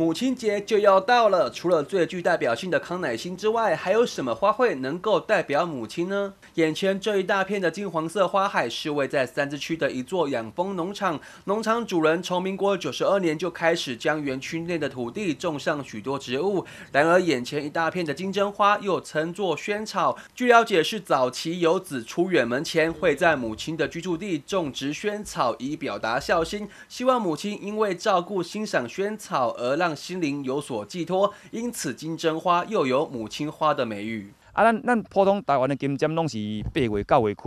母亲节就要到了，除了最具代表性的康乃馨之外，还有什么花卉能够代表母亲呢？眼前这一大片的金黄色花海，是位在三支区的一座养蜂农场。农场主人从民国九十二年就开始将园区内的土地种上许多植物。然而，眼前一大片的金针花，又称作萱草，据了解是早期游子出远门前会在母亲的居住地种植萱草，以表达孝心，希望母亲因为照顾欣赏萱草而让。心灵有所寄托，因此金针花又有母亲花的美誉。啊，咱咱普通台湾的金针拢是八月九月开。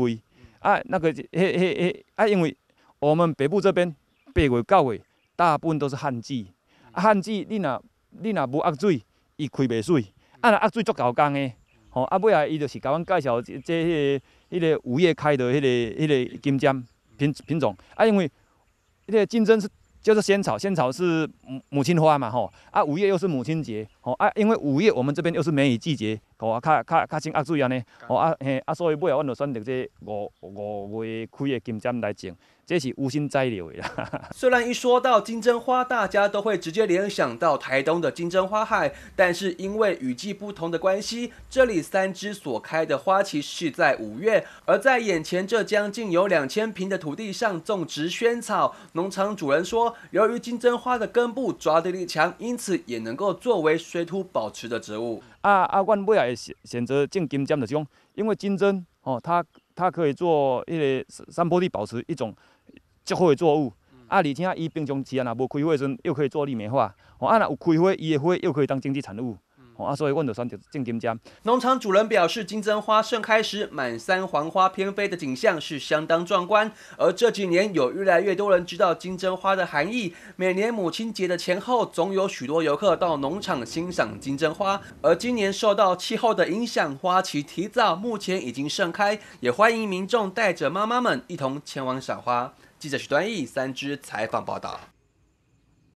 啊，那个，迄迄迄，啊，因为我们北部这边八月九月大部分都是旱季，旱季你若你若无压水，伊开袂水。啊，若压水足够干的，吼，啊，尾啊，伊就是甲阮介绍这这迄个五月开的迄个迄个金针品品种。啊，因为迄个金针是。就是仙草，仙草是母母亲花嘛吼啊，五月又是母亲节吼啊，因为五月我们这边又是梅雨季节。哦，较较较先压水啊哦啊嘿啊，所以尾啊，阮就选择这五五月开的金针来种，这是无心栽柳的啦。虽然一说到金针花，大家都会直接联想到台东的金针花海，但是因为雨季不同的关系，这里三枝所开的花期是在五月，而在眼前这将近有两千平的土地上种植萱草。农场主人说，由于金针花的根部抓地力强，因此也能够作为水土保持的植物。啊啊，阮尾啊。选择种金针的种，因为金针哦，它它可以做一个山坡地保持一种较好的作物，啊，而且伊平常时啊，无开花时，又可以做绿美化，啊，若有开花，伊的花又可以当经济产物。啊，所以就选择金针农场主人表示，金针花盛开时，满山黄花翩飞的景象是相当壮观。而这几年，有越来越多人知道金针花的含义。每年母亲节的前后，总有许多游客到农场欣赏金针花。而今年受到气候的影响，花期提早，目前已经盛开，也欢迎民众带着妈妈们一同前往赏花。记者许端义三芝采访报道。